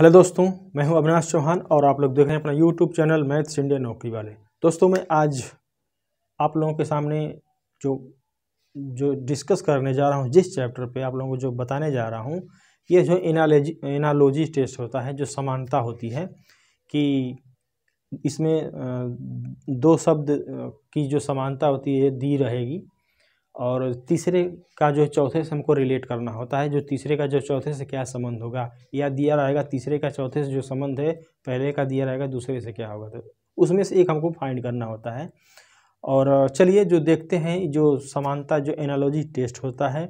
hello दोस्तों मैं हूं अविनाश चौहान और आप लोग देख रहे हैं अपना यूट्यूब चैनल मैथ्स इंडिया नौकरी वाले दोस्तों मैं आज आप लोगों के सामने जो जो डिस्कस करने जा रहा हूं जिस चैप्टर पे आप लोगों को जो बताने जा रहा हूं ये जो इनालॉजी इनालॉजी टेस्ट होता है जो समानता होती है कि इसमें दो शब्द की जो समानता होती है दी रहेगी और तीसरे का जो चौथे से हमको रिलेट करना होता है जो तीसरे का जो चौथे से क्या संबंध होगा या दिया रहेगा तीसरे का चौथे से जो संबंध है पहले का दिया रहेगा दूसरे से क्या होगा तो उसमें से एक हमको फाइंड करना होता है और चलिए जो देखते हैं जो समानता जो एनालॉजी टेस्ट होता है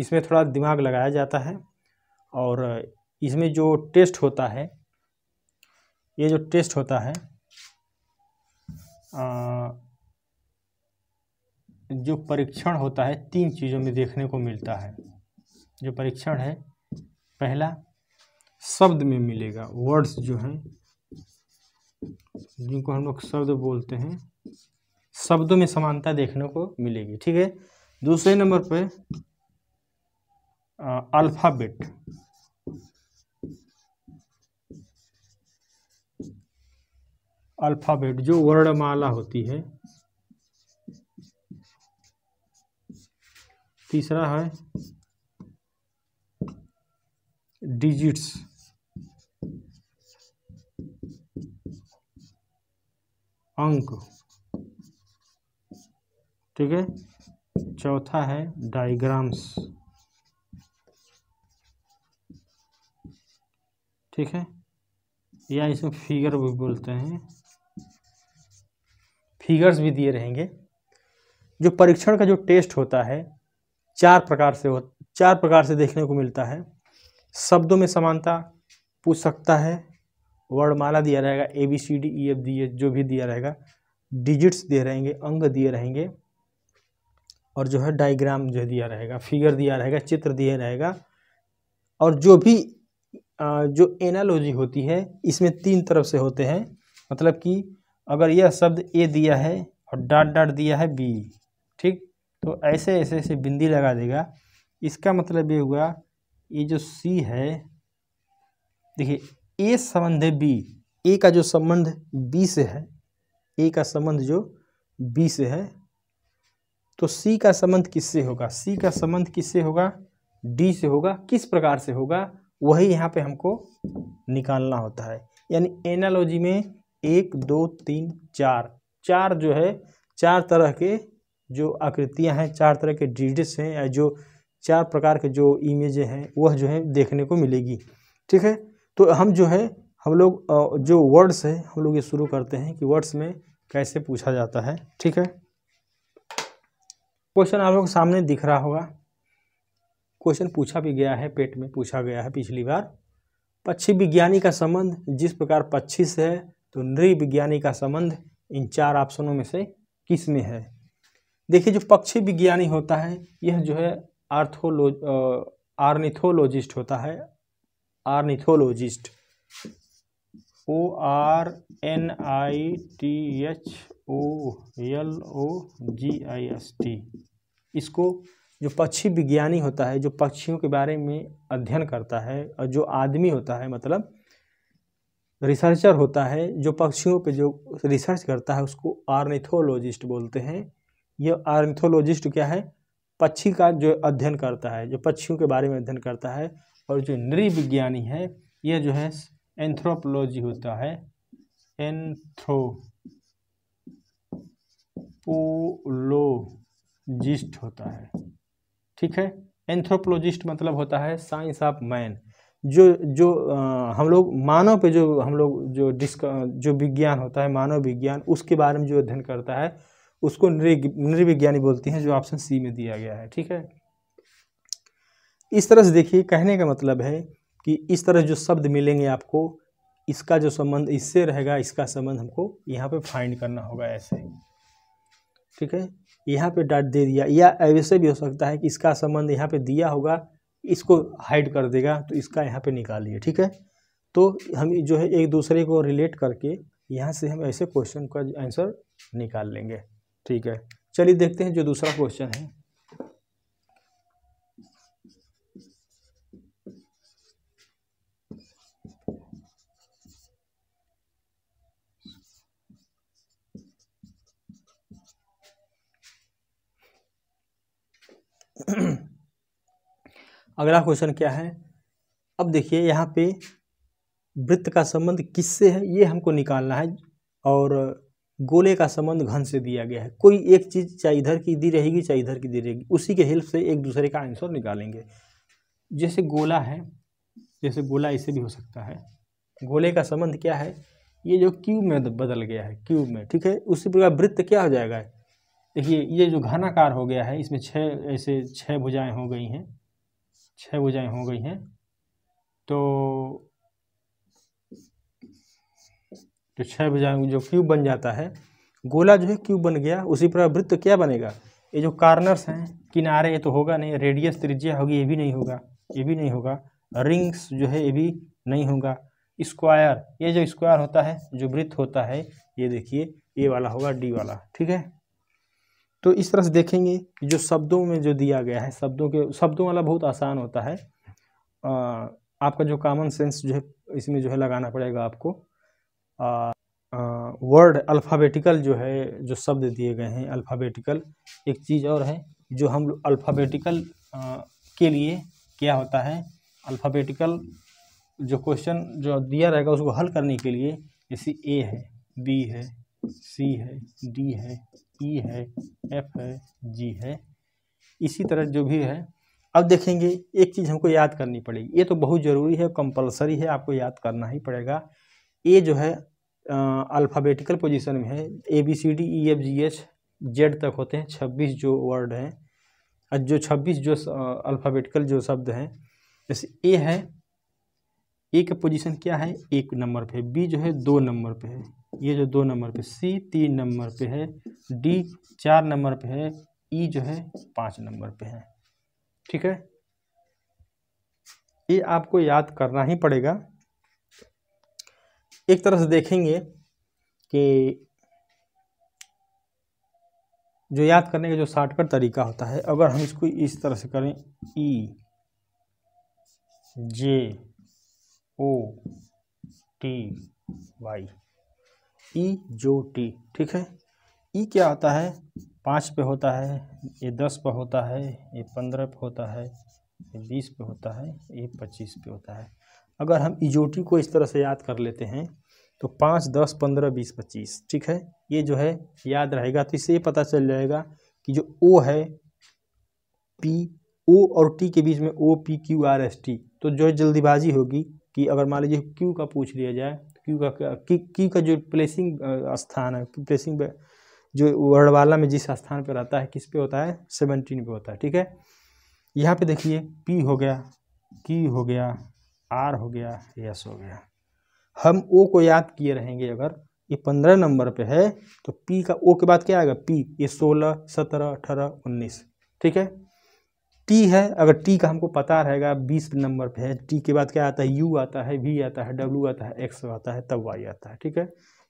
इसमें थोड़ा दिमाग लगाया जाता है और इसमें जो टेस्ट होता है ये जो टेस्ट होता है आ, जो परीक्षण होता है तीन चीज़ों में देखने को मिलता है जो परीक्षण है पहला शब्द में मिलेगा वर्ड्स जो हैं जिनको हम लोग शब्द बोलते हैं शब्दों में समानता देखने को मिलेगी ठीक है दूसरे नंबर पे अल्फ़ाबेट अल्फ़ाबेट जो वर्णमाला होती है तीसरा है डिजिट्स अंक ठीक है चौथा है डायग्राम्स ठीक है या इसमें फिगर भी बोलते हैं फिगर्स भी दिए रहेंगे जो परीक्षण का जो टेस्ट होता है चार प्रकार से हो चार प्रकार से देखने को मिलता है शब्दों में समानता पूछ सकता है वर्णमाला दिया रहेगा A B C D E F D H जो भी दिया रहेगा डिजिट्स दिए रहेंगे अंग दिए रहेंगे और जो है डायग्राम जो दिया रहेगा फिगर दिया रहेगा चित्र दिया रहेगा और जो भी जो एनालॉजी होती है इसमें तीन तरफ से होते हैं मतलब कि अगर यह शब्द ए दिया है और डाट डाट दिया है बी ठीक तो ऐसे ऐसे ऐसे बिंदी लगा देगा इसका मतलब ये हुआ ये जो सी है देखिए ए संबंध है बी ए का जो संबंध बी से है ए का संबंध जो बी से है तो सी का संबंध किससे होगा सी का संबंध किससे होगा डी से होगा किस प्रकार से होगा वही यहाँ पे हमको निकालना होता है यानी एनालॉजी में एक दो तीन चार चार जो है चार तरह के जो आकृतियाँ हैं चार तरह के डिजिट्स हैं या जो चार प्रकार के जो इमेज हैं वह जो है देखने को मिलेगी ठीक है तो हम जो है हम लोग जो वर्ड्स है हम लोग ये शुरू करते हैं कि वर्ड्स में कैसे पूछा जाता है ठीक है क्वेश्चन आप लोग सामने दिख रहा होगा क्वेश्चन पूछा भी गया है पेट में पूछा गया है पिछली बार पक्षी विज्ञानी का संबंध जिस प्रकार पक्षी से है तो नृविज्ञानी का संबंध इन चार ऑप्शनों में से किस में है देखिए जो पक्षी विज्ञानी होता है यह जो है आर्थोलोज आर्निथोलॉजिस्ट होता है ornithologist O R N I T H O L O G I S T इसको जो पक्षी विज्ञानी होता है जो पक्षियों के बारे में अध्ययन करता है और जो आदमी होता है मतलब रिसर्चर होता है जो पक्षियों पे जो रिसर्च करता है उसको आर्निथोलॉजिस्ट बोलते हैं ये आर्थोलॉजिस्ट क्या है पक्षी का जो अध्ययन करता है जो पक्षियों के बारे में अध्ययन करता है और जो नृविज्ञानी है यह जो है एंथ्रोपोलॉजी होता है एंथ्रोपोलोजिस्ट होता है ठीक है एंथ्रोपोलॉजिस्ट मतलब होता है साइंस ऑफ मैन जो जो आ, हम लोग मानव पे जो हम लोग जो डिस्क जो विज्ञान होता है मानव विज्ञान उसके बारे में जो अध्ययन करता है उसको नृविज्ञानी बोलते हैं जो ऑप्शन सी में दिया गया है ठीक है इस तरह से देखिए कहने का मतलब है कि इस तरह जो शब्द मिलेंगे आपको इसका जो संबंध इससे रहेगा इसका संबंध हमको यहाँ पे फाइंड करना होगा ऐसे ठीक है यहाँ पे डाट दे दिया या ऐसे भी हो सकता है कि इसका संबंध यहाँ पे दिया होगा इसको हाइड कर देगा तो इसका यहाँ पे निकालिए ठीक है तो हम जो है एक दूसरे को रिलेट करके यहाँ से हम ऐसे क्वेश्चन का आंसर निकाल लेंगे ठीक है चलिए देखते हैं जो दूसरा क्वेश्चन है अगला क्वेश्चन क्या है अब देखिए यहाँ पे वृत्त का संबंध किससे है ये हमको निकालना है और गोले का संबंध घन से दिया गया है कोई एक चीज़ चाहे इधर की दी रहेगी चाहे इधर की दी रहेगी उसी के हेल्प से एक दूसरे का आंसर निकालेंगे जैसे गोला है जैसे गोला इसे भी हो सकता है गोले का संबंध क्या है ये जो क्यूब में बदल गया है क्यूब में ठीक है उसी प्रकार वृत्त क्या हो जाएगा देखिए ये जो घनाकार हो गया है इसमें छः ऐसे छः भुजाएँ हो गई हैं छः भुजाएँ हो गई हैं तो जो छः भुजाओं जो क्यूब बन जाता है गोला जो है क्यूब बन गया उसी प्रकार वृत्त क्या बनेगा ये जो कार्नर्स हैं किनारे ये तो होगा नहीं रेडियस त्रिज्या होगी ये भी नहीं होगा ये भी नहीं होगा रिंग्स जो है ये भी नहीं होगा स्क्वायर ये जो स्क्वायर होता है जो वृत्त होता है ये देखिए ये वाला होगा डी वाला ठीक है तो इस तरह से देखेंगे जो शब्दों में जो दिया गया है शब्दों के शब्दों वाला बहुत आसान होता है आ, आपका जो कॉमन सेंस जो है इसमें जो है लगाना पड़ेगा आपको वर्ड अल्फ़ाबेटिकल जो है जो शब्द दिए गए हैं अल्फ़ाबेटिकल एक चीज़ और है जो हम लोग अल्फ़ाबेटिकल के लिए क्या होता है अल्फ़ाबेटिकल जो क्वेश्चन जो दिया रहेगा उसको हल करने के लिए जैसे ए है बी है सी है डी है ई e है एफ है जी है इसी तरह जो भी है अब देखेंगे एक चीज़ हमको याद करनी पड़ेगी ये तो बहुत ज़रूरी है कंपलसरी है आपको याद करना ही पड़ेगा ए जो है अल्फ़ाबेटिकल पोजीशन में है A B C D E F G H Z तक होते हैं छब्बीस जो वर्ड हैं जो छब्बीस जो अल्फ़ाबेटिकल जो शब्द हैं जैसे ए है ए का पोजीशन क्या है एक नंबर पे बी जो है दो नंबर पे है ये जो दो नंबर पे सी तीन नंबर पे है डी चार नंबर पे है ई e जो है पाँच नंबर पे है ठीक है ये आपको याद करना ही पड़ेगा एक तरह से देखेंगे कि जो याद करने का जो शॉर्टकट तरीका होता है अगर हम इसको इस तरह से करें ई जे ओ टी वाई ई जो टी ठीक है ई e क्या होता है पाँच पे होता है ये दस पे होता है ये पंद्रह पे होता है ये बीस पे होता है ये पच्चीस पे होता है अगर हम इजोटी को इस तरह से याद कर लेते हैं तो पाँच दस पंद्रह बीस पच्चीस ठीक है ये जो है याद रहेगा तो इससे ये पता चल जाएगा कि जो ओ है पी ओ और टी के बीच में O P Q R S T तो जो जल्दीबाजी होगी कि अगर मान लीजिए क्यू का पूछ लिया जाए क्यू का क्यू का जो प्लेसिंग स्थान है प्लेसिंग जो वर्डवाला में जिस स्थान पर रहता है किस पे होता है सेवनटीन पे होता है ठीक है यहाँ पे देखिए पी हो गया की हो गया आर हो गया यस हो गया हम ओ को याद किए रहेंगे अगर ये पंद्रह नंबर पे है तो पी का ओ के बाद क्या आएगा पी ये सोलह सत्रह अठारह उन्नीस ठीक है टी है अगर टी का हमको पता रहेगा बीस नंबर पे है टी के बाद क्या आता है यू आता है वी आता है डब्ल्यू आता है एक्स आता है तब वाई आता है ठीक है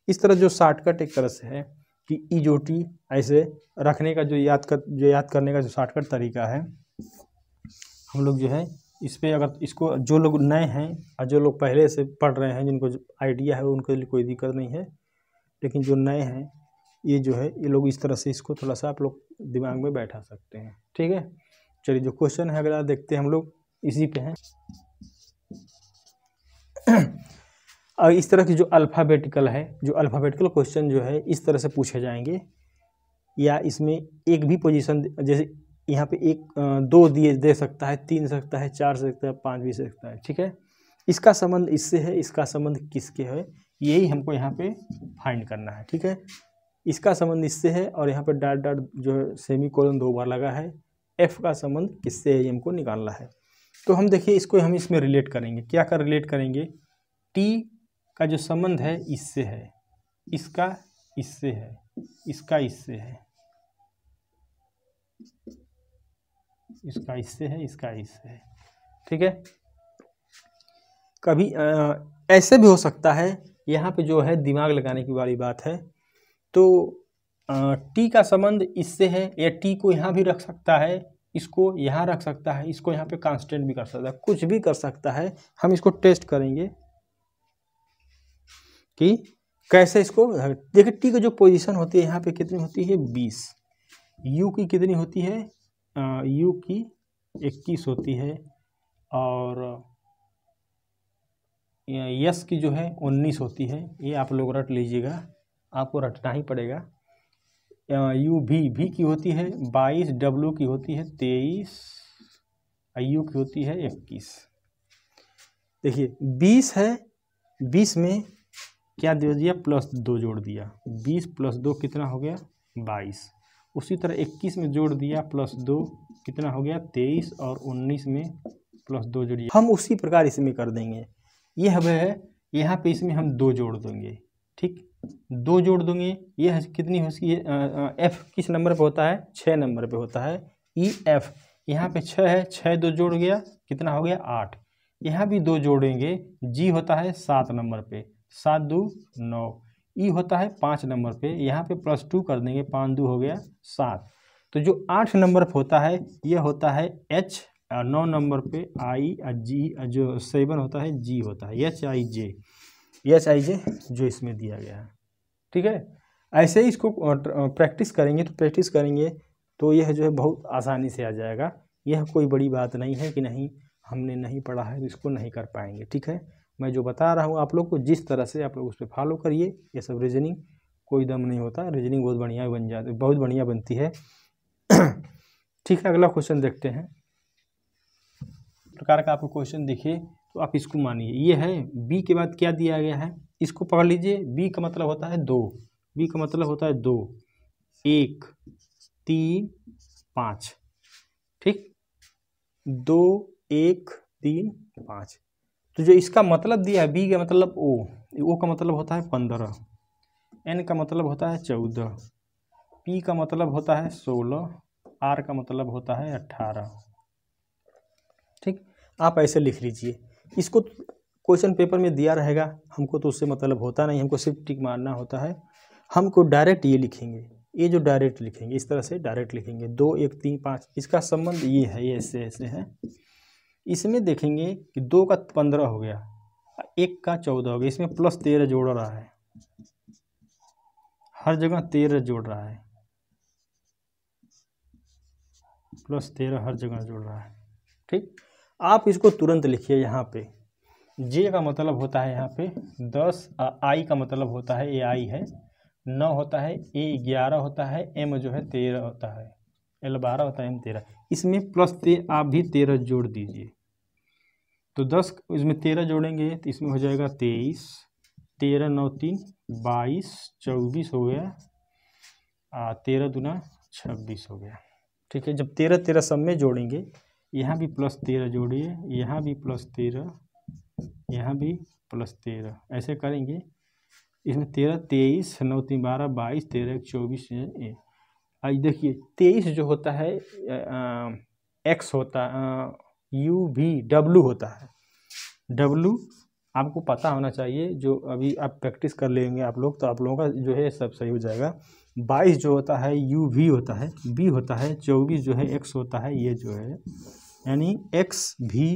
इस तरह जो शॉर्टकट एक तरह से है कि ई e जो टी ऐसे रखने का जो याद कर जो याद करने का जो शॉर्टकट तरीका है हम लोग जो है इस पर अगर इसको जो लोग नए हैं और जो लोग पहले से पढ़ रहे हैं जिनको आइडिया है उनके लिए कोई दिक्कत नहीं है लेकिन जो नए हैं ये जो है ये लोग इस तरह से इसको थोड़ा सा आप लोग दिमाग में बैठा सकते हैं ठीक है चलिए जो क्वेश्चन है अगला देखते हैं हम लोग इसी पे हैं और इस तरह की जो अल्फ़ाबेटिकल है जो अल्फ़ाबेटिकल क्वेश्चन जो है इस तरह से पूछे जाएंगे या इसमें एक भी पोजीशन जैसे यहाँ पे एक दो दिए दे सकता है तीन सकता है चार सकता है पाँच भी सकता है ठीक है इसका संबंध इससे है इसका संबंध किसके है यही हमको यहाँ पे फाइंड करना है ठीक है इसका संबंध इससे है और यहाँ पे डाट डाट जो है सेमी कॉलन दो बार लगा है एफ का संबंध किससे है ये हमको निकालना है तो हम देखिए इसको हम इसमें रिलेट करेंगे क्या कर रिलेट करेंगे टी का जो संबंध है इससे है इसका इससे है इसका इससे है इसका इससे है इसका इससे है ठीक है कभी आ, ऐसे भी हो सकता है यहाँ पे जो है दिमाग लगाने की वाली बात है तो आ, टी का संबंध इससे है या टी को यहाँ भी रख सकता है इसको यहाँ रख सकता है इसको यहाँ पे कांस्टेंट भी कर सकता है कुछ भी कर सकता है हम इसको टेस्ट करेंगे कि कैसे इसको देखिए टी की जो पोजीशन होती है यहाँ पे कितनी होती है बीस यू की कितनी होती है यू की इक्कीस होती है और यस की जो है उन्नीस होती है ये आप लोग रट लीजिएगा आपको रटना ही पड़ेगा यू भी भी की होती है बाईस डब्ल्यू की होती है तेईस यू की होती है इक्कीस देखिए बीस है बीस में क्या दे दिया प्लस दो जोड़ दिया बीस प्लस दो कितना हो गया बाईस उसी तरह इक्कीस में जोड़ दिया प्लस दो कितना हो गया तेईस और उन्नीस में प्लस दो जोड़िए हम उसी प्रकार इसमें कर देंगे यह है यहाँ पे इसमें हम दो जोड़ देंगे ठीक दो जोड़ देंगे यह कितनी हो सकी एफ किस नंबर पर होता है छः नंबर पर होता है ई e एफ यहाँ पे छः है छः दो जोड़ गया कितना हो गया आठ यहाँ भी दो जोड़ेंगे जी होता है सात नंबर पर सात दो नौ ई होता है पाँच नंबर पे यहाँ पे प्लस टू कर देंगे पाँच दो हो गया सात तो जो आठ नंबर पे होता है ये होता है एच और नौ नंबर पे आई और जी जो सेवन होता है जी होता है H I J H I जे जो इसमें दिया गया है ठीक है ऐसे ही इसको प्रैक्टिस करेंगे तो प्रैक्टिस करेंगे तो यह जो है बहुत आसानी से आ जाएगा यह कोई बड़ी बात नहीं है कि नहीं हमने नहीं पढ़ा है तो इसको नहीं कर पाएंगे ठीक है मैं जो बता रहा हूँ आप लोग को जिस तरह से आप लोग उस पर फॉलो करिए ये सब रीजनिंग कोई दम नहीं होता रीजनिंग बहुत बढ़िया बन जाती बहुत बढ़िया बनती है ठीक है अगला क्वेश्चन देखते हैं प्रकार का आपको क्वेश्चन देखिए तो आप इसको मानिए ये है बी के बाद क्या दिया गया है इसको पकड़ लीजिए बी का मतलब होता है दो बी का मतलब होता है दो एक तीन पाँच ठीक दो एक तीन पाँच तो जो इसका मतलब दिया है बी का मतलब ओ ओ का मतलब होता है पंद्रह एन का मतलब होता है चौदह पी का मतलब होता है सोलह आर का मतलब होता है अट्ठारह ठीक आप ऐसे लिख लीजिए इसको तो क्वेश्चन पेपर में दिया रहेगा हमको तो उससे मतलब होता नहीं हमको सिर्फ टिक मारना होता है हमको डायरेक्ट ये लिखेंगे ये जो डायरेक्ट लिखेंगे इस तरह से डायरेक्ट लिखेंगे दो एक तीन पाँच इसका संबंध ये है ये ऐसे ऐसे है इसमें देखेंगे कि दो का पंद्रह हो गया एक का चौदह हो गया इसमें प्लस तेरह जोड़ रहा है हर जगह तेरह जोड़ रहा है प्लस तेरह हर जगह जोड़ रहा है ठीक आप इसको तुरंत लिखिए यहाँ पे जे का मतलब होता है यहाँ पे दस आई का मतलब होता है ए आई है नौ होता है ए ग्यारह होता है एम जो है तेरह होता है एल बारह होता है एम तेरह इसमें प्लस ते आप भी तेरह जोड़ दीजिए तो दस इसमें तेरह जोड़ेंगे तो इसमें हो जाएगा तेईस तेरह नौ तीन बाईस चौबीस हो गया आ, तेरह दुना छब्बीस हो गया ठीक है जब तेरह तेरह सब में जोड़ेंगे यहाँ भी प्लस तेरह जोड़िए यहाँ भी प्लस तेरह यहाँ भी प्लस तेरह ऐसे करेंगे इसमें तेरह तेईस नौ तीन बारह बाईस तेरह चौबीस देखिए तेईस जो होता है एक्स होता यू भी डब्लू होता है डब्लू आपको पता होना चाहिए जो अभी आप प्रैक्टिस कर लेंगे आप लोग तो आप लोगों का जो है सब सही हो जाएगा बाईस जो होता है यू भी होता है बी होता है चौबीस जो है एक्स होता है ये जो है यानी एक्स भी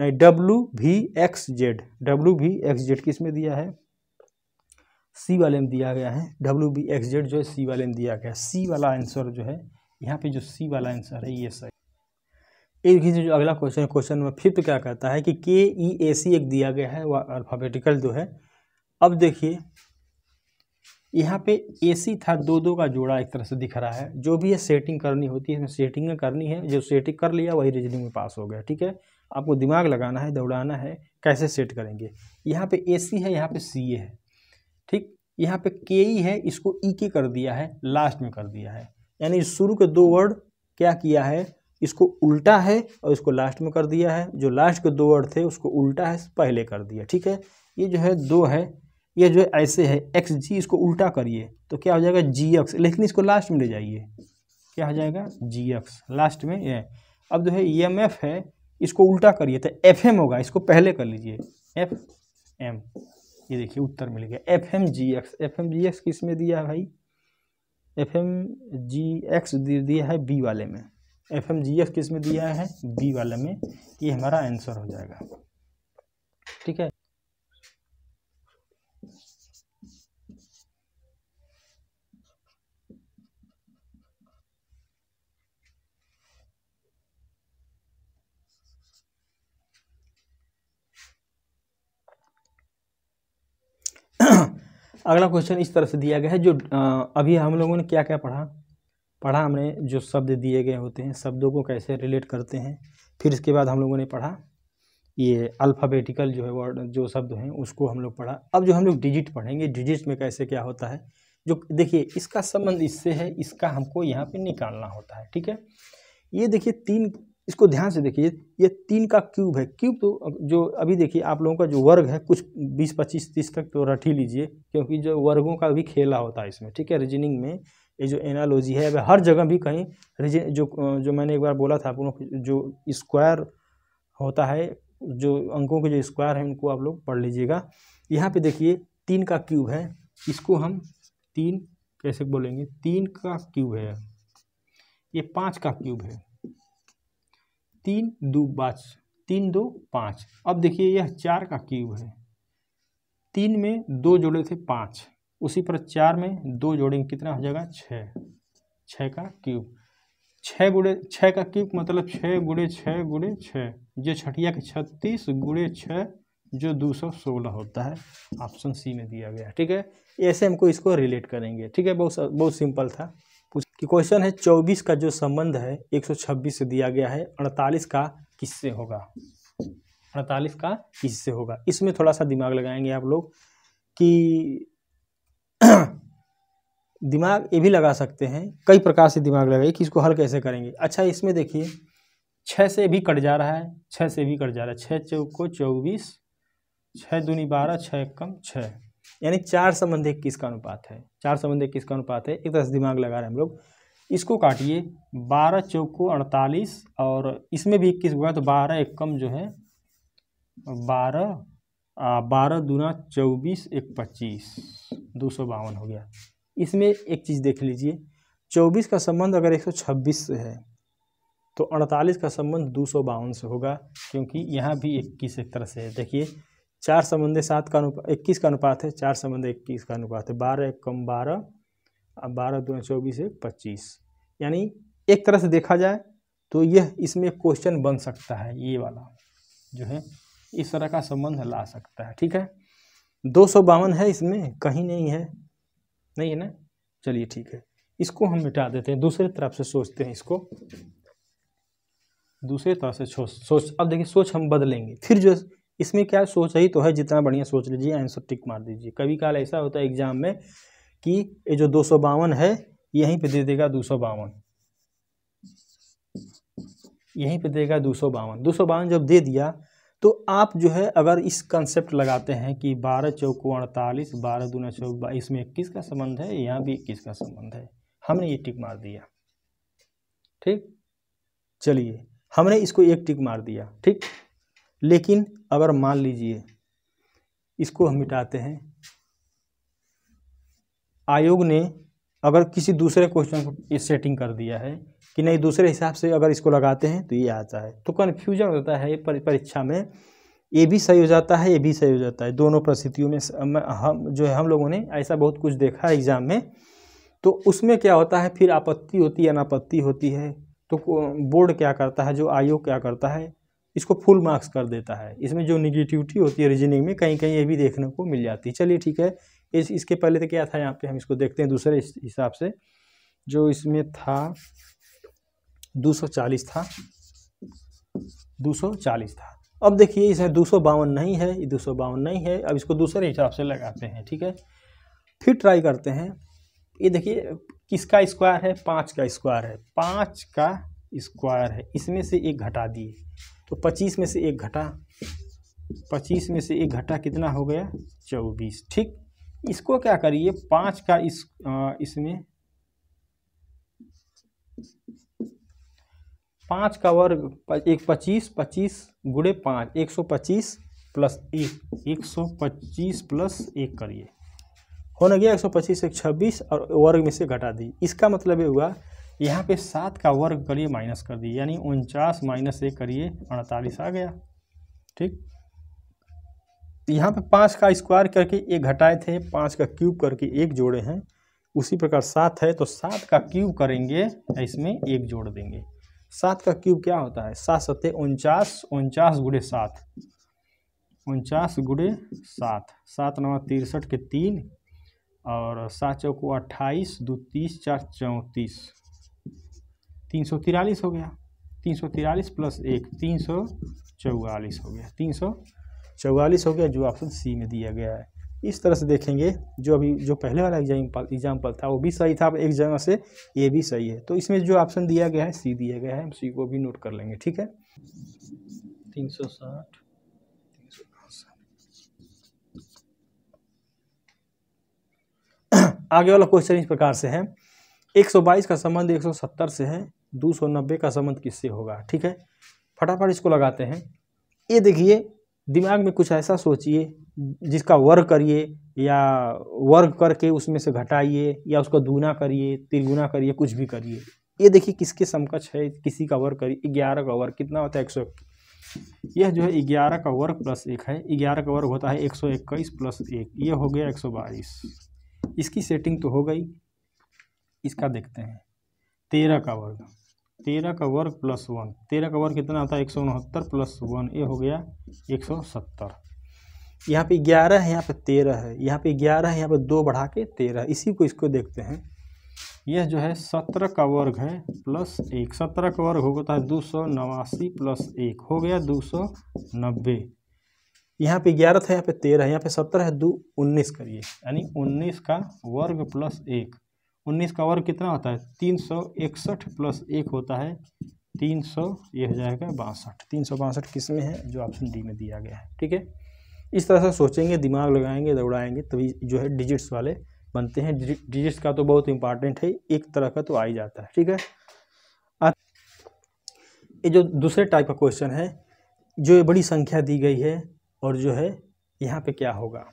नहीं डब्लू भी एक्स जेड डब्लू भी एक्स जेड किस में दिया है सी वाले में दिया गया है डब्ल्यू बी एक्स जेड जो है सी वाले में दिया गया है सी वाला आंसर जो है यहाँ पे जो सी वाला आंसर है ये सही एक ही जो अगला क्वेश्चन क्वेश्चन नंबर फिफ्थ क्या कहता है कि के ई ए सी एक दिया गया है वह अल्फ़ाबेटिकल जो है अब देखिए यहाँ पे ए सी था दो दो का जोड़ा एक तरह से दिख रहा है जो भी ये सेटिंग करनी होती है सेटिंग करनी है जो सेटिंग कर लिया वही रीजनिंग में पास हो गया ठीक है आपको दिमाग लगाना है दौड़ाना है कैसे सेट करेंगे यहाँ पे ए सी है यहाँ पे सी ए है ठीक यहाँ पे के ई है इसको ई e के कर दिया है लास्ट में कर दिया है यानी शुरू के दो वर्ड क्या किया है इसको उल्टा है और इसको लास्ट में कर दिया है जो लास्ट के दो वर्ड थे उसको उल्टा है पहले कर दिया ठीक है ये जो है दो है ये जो है ऐसे है एक्स जी इसको उल्टा करिए तो क्या हो जाएगा जी एक्स लेकिन इसको लास्ट में ले जाइए क्या हो जाएगा जी एक्स लास्ट में ये अब जो है ई एम एफ है इसको उल्टा करिए तो एफ एम होगा इसको पहले कर लीजिए एफ एम ये देखिए उत्तर मिल गया F M G X F M G X किस में दिया है भाई एफ एम जी एक्स दिया है बी वाले में एफ एम जी एक्स किस में दिया है बी वाले में ये हमारा आंसर हो जाएगा ठीक है अगला क्वेश्चन इस तरह से दिया गया है जो अभी हम लोगों ने क्या क्या पढ़ा पढ़ा हमने जो शब्द दिए गए होते हैं शब्दों को कैसे रिलेट करते हैं फिर इसके बाद हम लोगों ने पढ़ा ये अल्फ़ाबेटिकल जो है वर्ड जो शब्द हैं उसको हम लोग पढ़ा अब जो हम लोग डिजिट पढ़ेंगे डिजिट में कैसे क्या होता है जो देखिए इसका संबंध इससे है इसका हमको यहाँ पे निकालना होता है ठीक है ये देखिए तीन इसको ध्यान से देखिए ये तीन का क्यूब है क्यूब तो जो अभी देखिए आप लोगों का जो वर्ग है कुछ बीस पच्चीस तीस तक तो रट ही लीजिए क्योंकि जो वर्गों का भी खेला होता है इसमें ठीक है रीजनिंग में ये जो एनालॉजी है वह हर जगह भी कहीं रिजन जो जो मैंने एक बार बोला था आप लोगों जो स्क्वायर होता है जो अंकों के जो स्क्वायर हैं उनको आप लोग पढ़ लीजिएगा यहाँ पर देखिए तीन का क्यूब है इसको हम तीन कैसे बोलेंगे तीन का क्यूब है ये पाँच का क्यूब है तीन दो पाँच तीन दो पाँच अब देखिए यह चार का क्यूब है तीन में दो जोड़े थे पाँच उसी पर चार में दो जोड़ेंगे कितना हो जाएगा छः छः का क्यूब छः गुड़े छः का क्यूब मतलब छः गुड़े छः गुड़े छः जो छठिया के छत्तीस गुड़े छः जो दो सौ सोलह होता है ऑप्शन सी में दिया गया ठीक है ऐसे हमको इसको रिलेट करेंगे ठीक है बहुत बहुत सिंपल था कि क्वेश्चन है चौबीस का जो संबंध है एक सौ छब्बीस से दिया गया है अड़तालीस का किससे होगा अड़तालीस का किससे होगा इसमें थोड़ा सा दिमाग लगाएंगे आप लोग कि दिमाग ये भी लगा सकते हैं कई प्रकार से दिमाग लगाइए कि इसको हल कैसे करेंगे अच्छा इसमें देखिए छः से भी कट जा रहा है छः से भी कट जा रहा है छः चौको चौबीस छः दूनी बारह छः कम छः यानी चार संबंध इक्कीस का अनुपात है चार संबंध इक्कीस का अनुपात है एक तरह से दिमाग लगा रहे हैं हम लोग इसको काटिए बारह चौको अड़तालीस और इसमें भी इक्कीस होगा तो बारह एक कम जो है बारह बारह दूना चौबीस एक पच्चीस दो सौ बावन हो गया इसमें एक चीज़ देख लीजिए चौबीस का संबंध अगर एक सौ छब्बीस से है तो अड़तालीस का संबंध दो सौ बावन से होगा क्योंकि यहाँ भी इक्कीस एक तरह से है देखिए चार संबंधे सात का अनुपात इक्कीस का अनुपात है चार संबंधे इक्कीस का अनुपात है बारह एक कम बारह अब बारह दो चौबीस एक पच्चीस यानी एक तरह से देखा जाए तो यह इसमें क्वेश्चन बन सकता है ये वाला जो है इस तरह का संबंध ला सकता है ठीक है दो सौ बावन है इसमें कहीं नहीं है नहीं है ना चलिए ठीक है इसको हम मिटा देते हैं दूसरे तरफ से सोचते हैं इसको दूसरे तरह से सोच सोच अब देखिए सोच हम बदलेंगे फिर जो इसमें क्या सोच ही तो है जितना बढ़िया सोच लीजिए आंसर टिक मार दीजिए कभी काल ऐसा होता है एग्ज़ाम में कि ये जो दो सौ बावन है यहीं पे दे देगा दो सौ बावन यहीं पे देगा दो सौ बावन दो सौ बावन जब दे दिया तो आप जो है अगर इस कंसेप्ट लगाते हैं कि बारह चौको अड़तालीस बारह दूना चौक बाईस में इक्कीस का संबंध है यहाँ भी इक्कीस का संबंध है हमने ये टिक मार दिया ठीक चलिए हमने इसको एक टिक मार दिया ठीक लेकिन अगर मान लीजिए इसको हम मिटाते हैं आयोग ने अगर किसी दूसरे क्वेश्चन को सेटिंग कर दिया है कि नहीं दूसरे हिसाब से अगर इसको लगाते हैं तो ये आता है तो कन्फ्यूजन होता है परीक्षा में ये भी सही हो जाता है ये भी सही हो जाता है दोनों परिस्थितियों में हम जो है हम लोगों ने ऐसा बहुत कुछ देखा है एग्ज़ाम में तो उसमें क्या होता है फिर आपत्ति होती है अनापत्ति होती है तो बोर्ड क्या करता है जो आयोग क्या करता है इसको फुल मार्क्स कर देता है इसमें जो निगेटिविटी होती है रीजनिंग में कहीं कहीं ये भी देखने को मिल जाती है चलिए ठीक है इस इसके पहले तो क्या था यहाँ पे हम इसको देखते हैं दूसरे हिसाब से जो इसमें था 240 था 240 था अब देखिए इसमें दो नहीं है ये दो नहीं है अब इसको दूसरे हिसाब से लगाते हैं ठीक है फिर ट्राई करते हैं ये देखिए किसका स्क्वायर है पाँच का स्क्वायर है पाँच का स्क्वायर है इसमें से एक घटा दिए तो पच्चीस में से एक घटा पच्चीस में से एक घटा कितना हो गया चौबीस ठीक इसको क्या करिए पाँच का इस आ, इसमें पाँच का वर्ग एक पच्चीस पच्चीस गुड़े पाँच एक सौ पच्चीस प्लस एक एक सौ पच्चीस प्लस एक करिए होने गया एक सौ पच्चीस एक छब्बीस और वर्ग में से घटा दी इसका मतलब ये हुआ यहाँ पे सात का वर्ग करिए माइनस कर दिए यानी उनचास माइनस एक करिए अड़तालीस आ गया ठीक यहाँ पे पाँच का स्क्वायर करके एक घटाए थे पाँच का क्यूब करके एक जोड़े हैं उसी प्रकार सात है तो सात का क्यूब करेंगे इसमें एक जोड़ देंगे सात का क्यूब क्या होता है सात सत्य उनचास उनचास गुड़े सात उनचास गुड़े सात सात नवा तिरसठ के तीन और सात चौको अट्ठाईस दो तीस चार चौंतीस तीन सौ तिरालीस हो गया तीन सौ तिरालीस प्लस एक तीन सौ चौवालीस हो गया तीन सौ चौवालीस हो गया जो ऑप्शन सी में दिया गया है इस तरह से देखेंगे जो अभी जो पहले वाला एग्जाम एग्जाम्पल था वो भी सही था एक जगह से ये भी सही है तो इसमें जो ऑप्शन दिया गया है सी दिया गया है हम सी को भी नोट कर लेंगे ठीक है तीन सौ साठ आगे वाला क्वेश्चन इस प्रकार से है 122 का संबंध 170 से है दो सौ नब्बे का संबंध किससे होगा ठीक है फटाफट इसको लगाते हैं ये देखिए दिमाग में कुछ ऐसा सोचिए जिसका वर्ग करिए या वर्ग करके उसमें से घटाइए या उसका दूना करिए तिरगुना करिए कुछ भी करिए ये देखिए किसके समकक्ष है किसी का वर्ग करिए ग्यारह का वर्ग कितना होता है एक सौ यह जो है ग्यारह का वर्ग प्लस एक है ग्यारह का वर्ग होता है एक सौ इक्कीस प्लस एक ये हो गया एक सौ बाईस इसकी सेटिंग तो हो गई इसका देखते हैं तेरह का वर्ग तेरह का वर्ग प्लस वन तेरह का वर्ग कितना आता है एक सौ उनहत्तर प्लस वन ये हो गया एक सौ सत्तर यहाँ पे ग्यारह है यहाँ पे तेरह है यहाँ पे ग्यारह है यहाँ पे दो बढ़ा के तेरह इसी को इसको देखते हैं यह जो है सत्रह का वर्ग है प्लस एक सत्रह का वर्ग होता है दो सौ नवासी प्लस एक हो गया दो सौ नब्बे यहाँ पे ग्यारह था यहाँ पे तेरह है यहाँ पे सत्रह है दो उन्नीस करिए यानी उन्नीस का वर्ग प्लस एक उन्नीस का वर्ग कितना होता है तीन सौ इकसठ प्लस एक होता है तीन सौ ये हो जाएगा बासठ तीन सौ बासठ किस में है जो ऑप्शन डी में दिया गया है ठीक है इस तरह से सोचेंगे दिमाग लगाएंगे दौड़ाएंगे तभी जो है डिजिट्स वाले बनते हैं डिजिट्स का तो बहुत इंपॉर्टेंट है एक तरह का तो आ ही जाता है ठीक है ये जो दूसरे टाइप का क्वेश्चन है जो ये बड़ी संख्या दी गई है और जो है यहाँ पे क्या होगा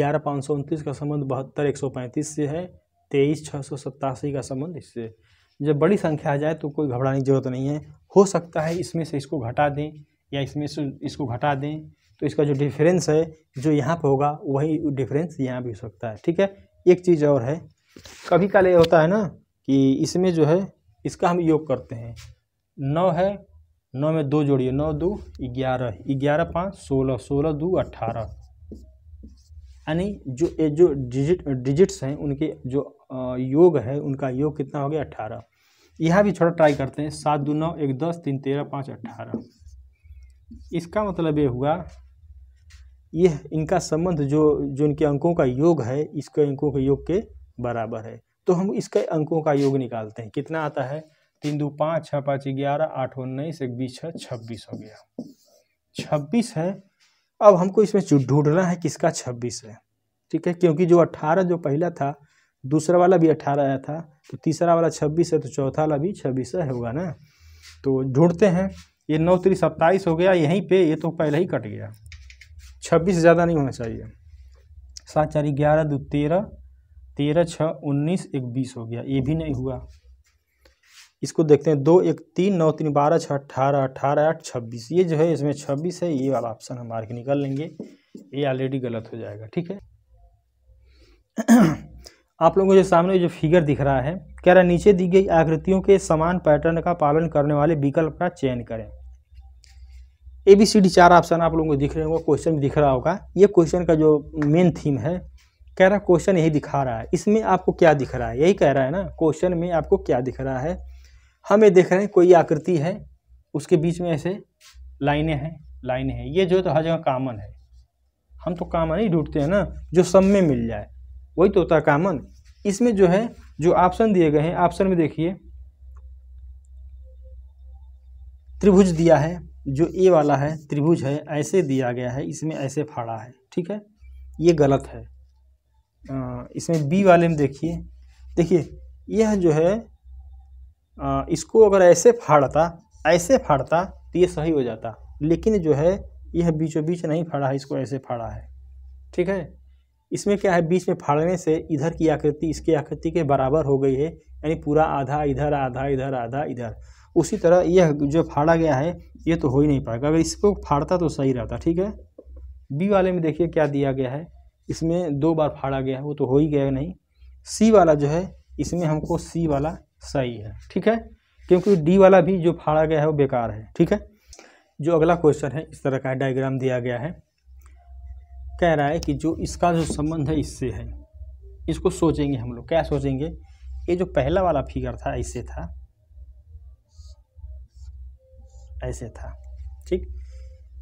ग्यारह पाँच सौ उनतीस का संबंध बहत्तर एक सौ पैंतीस से है तेईस छः सौ सत्तासी का संबंध इससे जब बड़ी संख्या आ जाए तो कोई घबराने की जरूरत नहीं है हो सकता है इसमें से इसको घटा दें या इसमें से इसको घटा दें तो इसका जो डिफरेंस है जो यहाँ पर होगा वही डिफरेंस यहाँ भी हो सकता है ठीक है एक चीज़ और है कभी काल ये होता है ना कि इसमें जो है इसका हम योग करते हैं नौ है नौ में दो जोड़िए नौ दो ग्यारह ग्यारह पाँच सोलह सोलह दो अट्ठारह यानी जो ये जो डिजिट डिजिट्स हैं उनके जो योग है उनका योग कितना हो गया अट्ठारह यह भी थोड़ा ट्राई करते हैं सात दो नौ एक दस तीन तेरह पाँच अट्ठारह इसका मतलब ये हुआ यह इनका संबंध जो जो इनके अंकों का योग है इसके अंकों के योग के बराबर है तो हम इसके अंकों का योग निकालते हैं कितना आता है तीन दो पाँच छः पाँच ग्यारह आठ उन्नीस एक बीस छः छब्बीस हो गया छब्बीस है अब हमको इसमें ढूंढना है किसका छब्बीस है ठीक है क्योंकि जो अट्ठारह जो पहला था दूसरा वाला भी अट्ठारह आया था तो तीसरा वाला छब्बीस है तो चौथा वाला भी छब्बीस होगा ना तो ढूंढते हैं ये नौ त्री सत्ताईस हो गया यहीं पे ये तो पहले ही कट गया छब्बीस ज़्यादा नहीं होना चाहिए सात चार ग्यारह दो तेरह तेरह छः उन्नीस एक बीस हो गया ये भी नहीं हुआ इसको देखते हैं दो एक तीन नौ तीन बारह छः अट्ठारह अट्ठारह आठ छब्बीस ये जो है इसमें छब्बीस है ये वाला ऑप्शन हम मार्क निकाल लेंगे ये ऑलरेडी गलत हो जाएगा ठीक है आप लोगों को जो सामने जो फिगर दिख रहा है कह रहा है नीचे दी गई आकृतियों के समान पैटर्न का पालन करने वाले विकल्प का चयन करें ए बी सी डी चार ऑप्शन आप लोगों को दिख रहे होंगे क्वेश्चन दिख रहा होगा ये क्वेश्चन का जो मेन थीम है कह रहा क्वेश्चन यही दिखा रहा है इसमें आपको क्या दिख रहा है यही कह रहा है ना क्वेश्चन में आपको क्या दिख रहा है हम ये देख रहे हैं कोई आकृति है उसके बीच में ऐसे लाइनें हैं लाइनें हैं ये जो है तो हर जगह कामन है हम तो कामन ही ढूंढते हैं ना जो सब में मिल जाए वही तो होता है कामन इसमें जो है जो ऑप्शन दिए गए हैं ऑप्शन में देखिए त्रिभुज दिया है जो ए वाला है त्रिभुज है ऐसे दिया गया है इसमें ऐसे फाड़ा है ठीक है ये गलत है आ, इसमें बी वाले में देखिए देखिए यह जो है इसको अगर ऐसे फाड़ता ऐसे फाड़ता तो ये सही हो जाता लेकिन जो है यह बीचों बीच नहीं फाड़ा है इसको ऐसे फाड़ा है ठीक है इसमें क्या है बीच में फाड़ने से इधर की आकृति इसकी आकृति के बराबर हो गई है यानी पूरा आधा इधर आधा इधर आधा इधर उसी तरह यह जो फाड़ा गया है ये तो हो ही नहीं पाएगा अगर इसको फाड़ता तो सही रहता ठीक है बी वाले में देखिए क्या दिया गया है इसमें दो बार फाड़ा गया है वो तो हो ही गया नहीं सी वाला जो है इसमें हमको सी वाला सही है ठीक है क्योंकि डी वाला भी जो फाड़ा गया है वो बेकार है ठीक है जो अगला क्वेश्चन है इस तरह का डायग्राम दिया गया है कह रहा है कि जो इसका जो संबंध है इससे है इसको सोचेंगे हम लोग क्या सोचेंगे ये जो पहला वाला फिगर था ऐसे था ऐसे था ठीक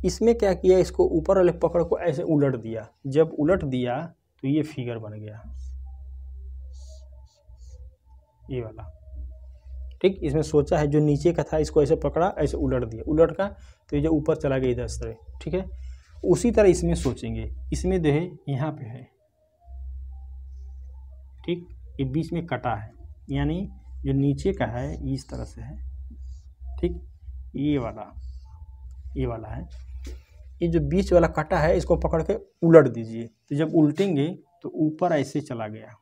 इसमें क्या किया इसको ऊपर वाले पकड़ को ऐसे उलट दिया जब उलट दिया तो ये फिगर बन गया ये वाला ठीक इसमें सोचा है जो नीचे का था इसको ऐसे पकड़ा ऐसे उलट दिया उलट का तो ये जो ऊपर चला गया इधर से ठीक है उसी तरह इसमें सोचेंगे इसमें जो है यहाँ पे है ठीक ये बीच में कटा है यानी जो नीचे का है इस तरह से है ठीक ये वाला ये वाला है ये जो बीच वाला कटा है इसको पकड़ के उलट दीजिए तो जब उलटेंगे तो ऊपर ऐसे चला गया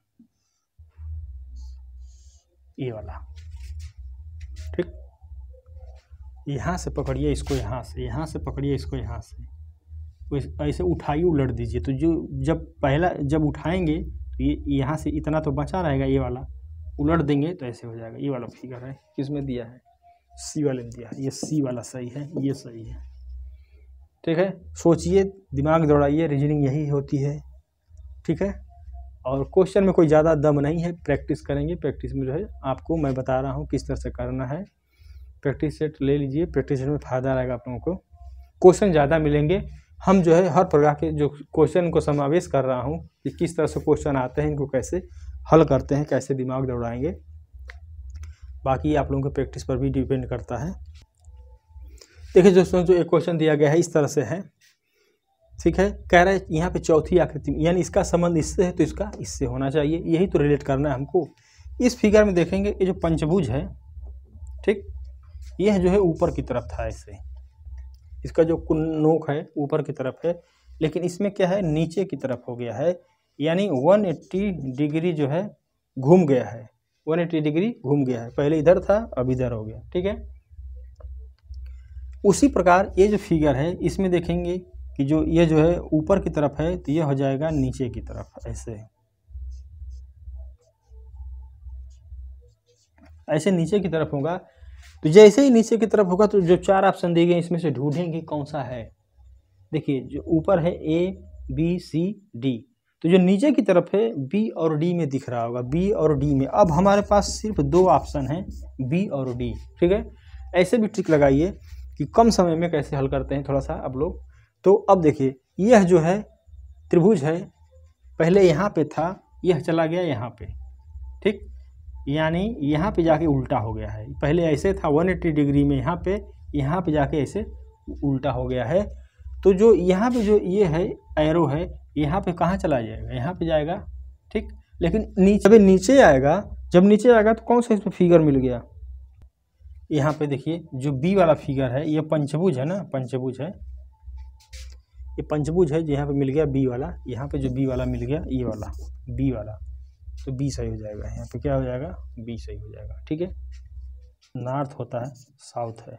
ये वाला ठीक यहाँ से पकड़िए इसको यहाँ से यहाँ से पकड़िए इसको यहाँ से तो ऐसे उठाइए उलट दीजिए तो जो जब पहला जब उठाएंगे तो ये यहाँ से इतना तो बचा रहेगा ये वाला उलट देंगे तो ऐसे हो जाएगा ये वाला फिगर है किस में दिया है सी वाले में दिया है ये सी वाला सही है ये सही है ठीक है सोचिए दिमाग दौड़ाइए रीजनिंग यही होती है ठीक है और क्वेश्चन में कोई ज़्यादा दम नहीं है प्रैक्टिस करेंगे प्रैक्टिस में जो है आपको मैं बता रहा हूँ किस तरह से करना है प्रैक्टिस सेट ले लीजिए प्रैक्टिस सेट में फ़ायदा रहेगा आप लोगों को क्वेश्चन ज़्यादा मिलेंगे हम जो है हर प्रकार के जो क्वेश्चन को समावेश कर रहा हूँ कि किस तरह से क्वेश्चन आते हैं इनको कैसे हल करते हैं कैसे दिमाग दौड़ाएंगे बाकी आप लोगों के प्रैक्टिस पर भी डिपेंड करता है देखिए दोस्तों जो एक क्वेश्चन दिया गया है इस तरह से है ठीक है कह रहा है यहाँ पे चौथी आकृति में यानी इसका संबंध इससे है तो इसका इससे होना चाहिए यही तो रिलेट करना है हमको इस फिगर में देखेंगे ये जो पंचभुज है ठीक यह जो है ऊपर की तरफ था ऐसे इसका जो नोक है ऊपर की तरफ है लेकिन इसमें क्या है नीचे की तरफ हो गया है यानी 180 डिग्री जो है घूम गया है 180 डिग्री घूम गया है पहले इधर था अब इधर हो गया ठीक है उसी प्रकार ये जो फिगर है इसमें देखेंगे कि जो ये जो है ऊपर की तरफ है तो ये हो जाएगा नीचे की तरफ ऐसे ऐसे नीचे की तरफ होगा तो जैसे ही नीचे की तरफ होगा तो जो चार ऑप्शन दिए गए इसमें से ढूंढेंगे कौन सा है देखिए जो ऊपर है ए बी सी डी तो जो नीचे की तरफ है बी और डी में दिख रहा होगा बी और डी में अब हमारे पास सिर्फ दो ऑप्शन हैं बी और डी ठीक है ऐसे भी ट्रिक लगाइए कि कम समय में कैसे हल करते हैं थोड़ा सा आप लोग तो अब देखिए यह जो है त्रिभुज है पहले यहाँ पे था यह चला गया यहाँ पे ठीक यानी यहाँ पे जाके उल्टा हो गया है पहले ऐसे था 180 डिग्री में यहाँ पे यहाँ पे जाके ऐसे उल्टा हो गया है तो जो यहाँ पे जो ये है एरो है यहाँ पे कहाँ चला जाएगा यहाँ पे जाएगा ठीक लेकिन नीचे जब नीचे आएगा जब नीचे आएगा तो कौन सा इसमें फिगर मिल गया यहाँ पे देखिए जो बी वाला फिगर है ये पंचभुज है ना पंचभुज है ये पंचभुज है जो यहाँ पर मिल गया बी वाला यहाँ पे जो बी वाला मिल गया ई वाला बी वाला तो बी सही हो जाएगा यहाँ पे क्या हो जाएगा बी सही हो जाएगा ठीक है नॉर्थ होता है साउथ है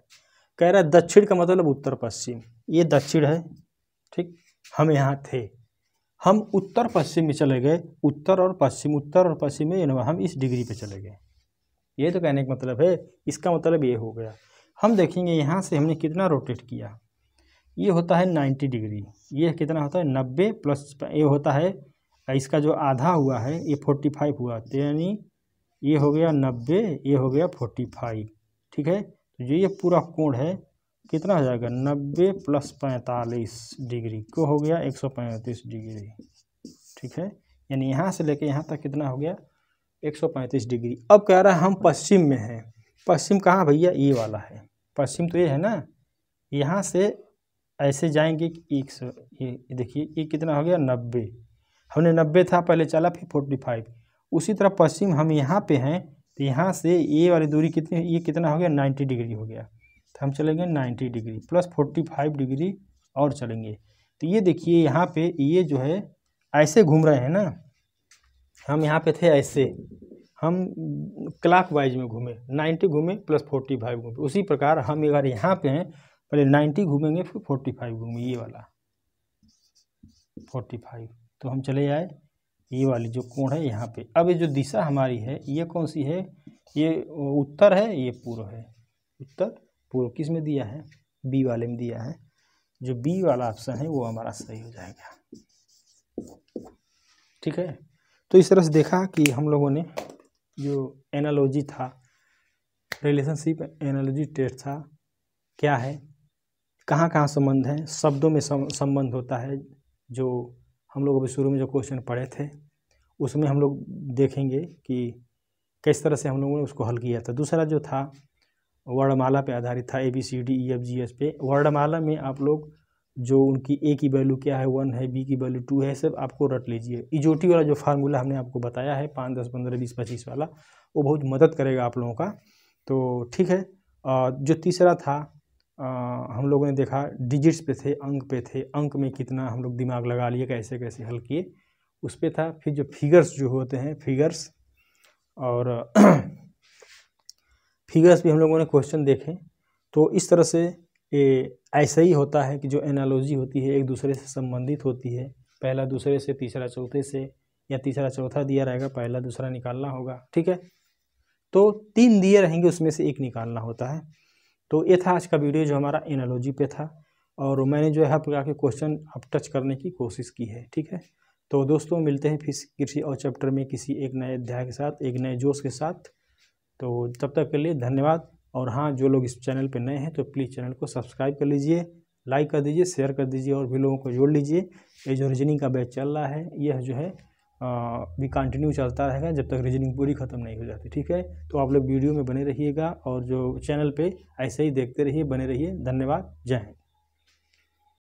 कह रहा है दक्षिण का मतलब उत्तर पश्चिम ये दक्षिण है ठीक हम यहाँ थे हम उत्तर पश्चिम में चले गए उत्तर और पश्चिम उत्तर और पश्चिम में हम इस डिग्री पे चले गए ये तो कहने का मतलब है इसका मतलब ये हो गया हम देखेंगे यहाँ से हमने कितना रोटेट किया ये होता है नाइन्टी डिग्री ये कितना होता है नब्बे प्लस ये होता है इसका जो आधा हुआ है ये फोर्टी फाइव हुआ तो यानी ये हो गया नब्बे ये हो गया फोर्टी फाइव ठीक है तो जो ये पूरा कोण है कितना हो जाएगा नब्बे प्लस पैंतालीस डिग्री को हो गया एक सौ पैंतीस डिग्री ठीक है यानी यहाँ से लेके यहाँ तक कितना हो गया एक सौ पैंतीस डिग्री अब कह रहा है हम पश्चिम में हैं पश्चिम कहाँ भैया ये वाला है पश्चिम तो ये है ना यहाँ से ऐसे जाएंगे कि एक सौ ये देखिए ये कितना हो गया नब्बे हमने नब्बे था पहले चला फिर फोर्टी फाइव उसी तरह पश्चिम हम यहाँ पे हैं तो यहाँ से ये वाली दूरी कितनी ये कितना हो गया नाइन्टी डिग्री हो गया तो हम चलेंगे ninety degree plus forty five degree और चलेंगे तो ये देखिए यहाँ पे ये जो है ऐसे घूम रहे हैं ना हम यहाँ पे थे ऐसे हम क्लाक वाइज में घूमे नाइन्टी घूमे प्लस फोर्टी फाइव घूमे उसी प्रकार हम अगर यहाँ पे हैं पहले नाइन्टी घूमेंगे फिर फोर्टी फाइव घूमेंगे ये वाला फोर्टी फाइव तो हम चले आए ये वाली जो कोण है यहाँ पे अब ये जो दिशा हमारी है ये कौन सी है ये उत्तर है ये पूर्व है उत्तर पूर्व किस में दिया है बी वाले में दिया है जो बी वाला ऑप्शन है वो हमारा सही हो जाएगा ठीक है तो इस तरह से देखा कि हम लोगों ने जो एनालॉजी था रिलेशनशिप एनालॉजी टेस्ट था क्या है कहाँ कहाँ संबंध है शब्दों में संबंध होता है जो हम लोग अभी शुरू में जो क्वेश्चन पढ़े थे उसमें हम लोग देखेंगे कि किस तरह से हम लोगों ने उसको हल किया था दूसरा जो था वर्णमाला पे आधारित था A B C D E F G S पे वर्णमाला में आप लोग जो उनकी ए की वैल्यू क्या है वन है बी की वैल्यू टू है सब आपको रट लीजिए इजोटी e वाला जो फार्मूला हमने आपको बताया है पाँच दस पंद्रह बीस पच्चीस वाला वो बहुत मदद करेगा आप लोगों का तो ठीक है जो तीसरा था हम लोगों ने देखा डिजिट्स पे थे अंक पे थे अंक में कितना हम लोग दिमाग लगा लिए कैसे कैसे हल किए उस पर था फिर जो फिगर्स जो होते हैं फिगर्स और फिगर्स भी हम लोगों ने क्वेश्चन देखे तो इस तरह से ये ऐसा ही होता है कि जो एनालॉजी होती है एक दूसरे से संबंधित होती है पहला दूसरे से तीसरा चौथे से या तीसरा चौथा दिया रहेगा पहला दूसरा निकालना होगा ठीक है तो तीन दिए रहेंगे उसमें से एक निकालना होता है तो ये था आज का वीडियो जो हमारा एनालॉजी पे था और मैंने जो है हर प्रकार के क्वेश्चन अब टच करने की कोशिश की है ठीक है तो दोस्तों मिलते हैं फिर किसी और चैप्टर में किसी एक नए अध्याय के साथ एक नए जोश के साथ तो तब तक के लिए धन्यवाद और हाँ जो लोग इस चैनल पर नए हैं तो प्लीज़ चैनल को सब्सक्राइब कर लीजिए लाइक कर दीजिए शेयर कर दीजिए और भी लोगों को जोड़ लीजिए ये जो रीजनिंग का बैच चल रहा है यह जो है भी कंटिन्यू चलता रहेगा जब तक रीजनिंग पूरी ख़त्म नहीं हो जाती ठीक है तो आप लोग वीडियो में बने रहिएगा और जो चैनल पे ऐसे ही देखते रहिए बने रहिए धन्यवाद जय हिंद